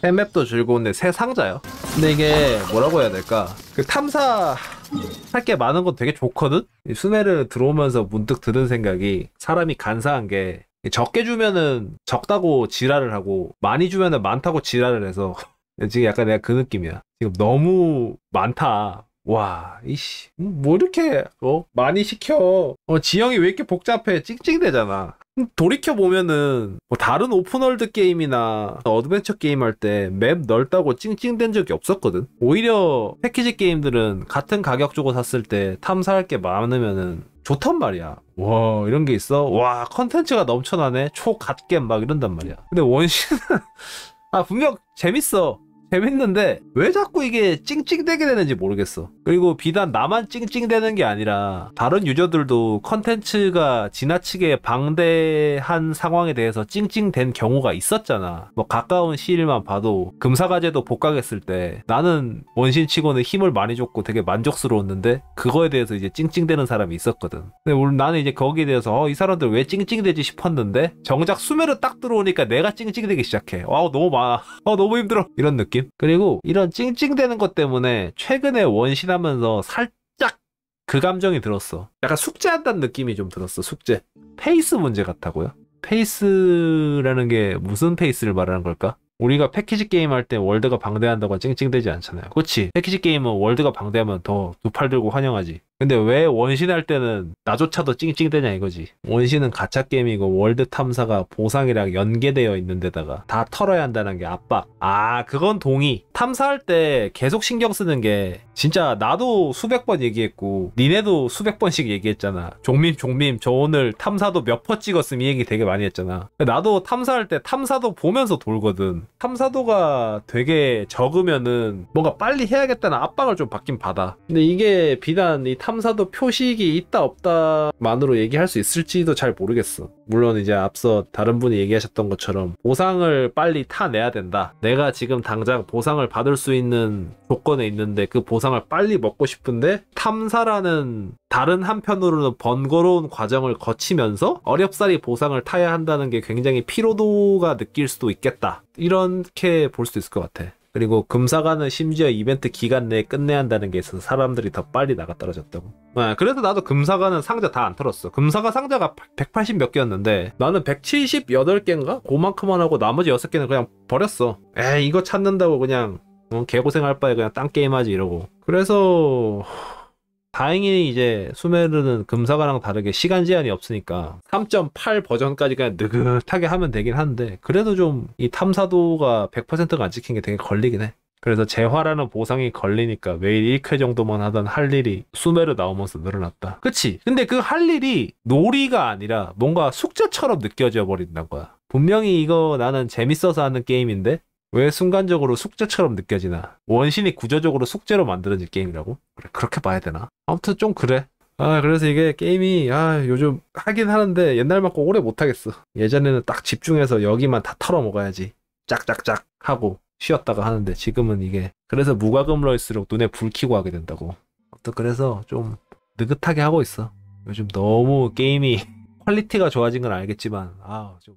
새 맵도 즐거운데 새 상자요. 근데 이게 뭐라고 해야 될까? 그 탐사 할 게 많은 건 되게 좋거든. 수메르 들어오면서 문득 드는 생각이 사람이 간사한 게 적게 주면은 적다고 지랄을 하고 많이 주면은 많다고 지랄을 해서 지금 약간 내가 그 느낌이야. 지금 너무 많다. 와, 이씨, 뭐 이렇게, 어? 많이 시켜. 어, 지형이 왜 이렇게 복잡해? 찡찡대잖아. 돌이켜 보면은 뭐 다른 오픈월드 게임이나 어드벤처 게임 할 때 맵 넓다고 찡찡댄 적이 없었거든. 오히려 패키지 게임들은 같은 가격 주고 샀을 때 탐사할 게 많으면은 좋단 말이야. 와 이런 게 있어. 와 컨텐츠가 넘쳐나네. 초갓겜 막 이런단 말이야. 근데 원신은 아 분명 재밌어. 재밌는데 왜 자꾸 이게 찡찡대게 되는지 모르겠어. 그리고 비단 나만 찡찡대는 게 아니라 다른 유저들도 컨텐츠가 지나치게 방대한 상황에 대해서 찡찡된 경우가 있었잖아. 뭐 가까운 시일만 봐도 금사가제도 복각했을 때 나는 원신치고는 힘을 많이 줬고 되게 만족스러웠는데 그거에 대해서 이제 찡찡대는 사람이 있었거든. 근데 오늘 나는 이제 거기에 대해서 어, 이 사람들 왜 찡찡대지 싶었는데 정작 수메르 딱 들어오니까 내가 찡찡대기 시작해. 와우 너무 많아. 어, 너무 힘들어. 이런 느낌. 느낌? 그리고 이런 찡찡대는 것 때문에 최근에 원신하면서 살짝 그 감정이 들었어. 약간 숙제한다는 느낌이 좀 들었어, 숙제. 페이스 문제 같다고요? 페이스라는 게 무슨 페이스를 말하는 걸까? 우리가 패키지 게임 할 때 월드가 방대한다고 찡찡대지 않잖아요. 그렇지? 패키지 게임은 월드가 방대하면 더 두 팔 들고 환영하지. 근데 왜 원신 할 때는 나조차도 찡찡대냐 이거지. 원신은 가짜 게임이고 월드 탐사가 보상이랑 연계되어 있는 데다가 다 털어야 한다는 게 압박. 아, 그건 동의. 탐사할 때 계속 신경 쓰는 게 진짜 나도 수백 번 얘기했고 니네도 수백 번씩 얘기했잖아. 종민 종민 저 오늘 탐사도 몇 퍼 찍었음 이 얘기 되게 많이 했잖아. 나도 탐사할 때 탐사도 보면서 돌거든. 탐사도가 되게 적으면은 뭔가 빨리 해야겠다는 압박을 좀 받긴 받아. 근데 이게 비단 이 탐사도 표식이 있다 없다만으로 얘기할 수 있을지도 잘 모르겠어. 물론 이제 앞서 다른 분이 얘기하셨던 것처럼 보상을 빨리 타내야 된다. 내가 지금 당장 보상을 받을 수 있는 조건에 있는데 그 보상을 빨리 먹고 싶은데 탐사라는 다른 한편으로는 번거로운 과정을 거치면서 어렵사리 보상을 타야 한다는 게 굉장히 피로도가 느낄 수도 있겠다. 이렇게 볼 수 있을 것 같아. 그리고 금사관은 심지어 이벤트 기간 내에 끝내야 한다는 게 있어서 사람들이 더 빨리 나가 떨어졌다고. 네, 그래서 나도 금사관은 상자 다 안 털었어. 금사관 상자가 180 몇 개였는데 나는 178개인가? 그만큼만 하고 나머지 6개는 그냥 버렸어. 에이 이거 찾는다고 그냥 어, 개고생할 바에 그냥 딴 게임하지 이러고. 그래서 다행히 이제 수메르는 금사과랑 다르게 시간 제한이 없으니까 3.8 버전까지 그냥 느긋하게 하면 되긴 한데 그래도 좀 이 탐사도가 100%가 안 찍힌 게 되게 걸리긴 해. 그래서 재화라는 보상이 걸리니까 매일 1회 정도만 하던 할 일이 수메르 나오면서 늘어났다. 그치? 근데 그 할 일이 놀이가 아니라 뭔가 숙제처럼 느껴져 버린단 거야. 분명히 이거 나는 재밌어서 하는 게임인데 왜 순간적으로 숙제처럼 느껴지나? 원신이 구조적으로 숙제로 만들어진 게임이라고? 그래, 그렇게 봐야 되나? 아무튼 좀 그래. 아, 그래서 이게 게임이, 아, 요즘 하긴 하는데 옛날만큼 오래 못하겠어. 예전에는 딱 집중해서 여기만 다 털어먹어야지. 짝짝짝 하고 쉬었다가 하는데 지금은 이게, 그래서 무과금러일수록 눈에 불 켜고 하게 된다고. 아무튼 그래서 좀 느긋하게 하고 있어. 요즘 너무 게임이 퀄리티가 좋아진 건 알겠지만, 아, 좀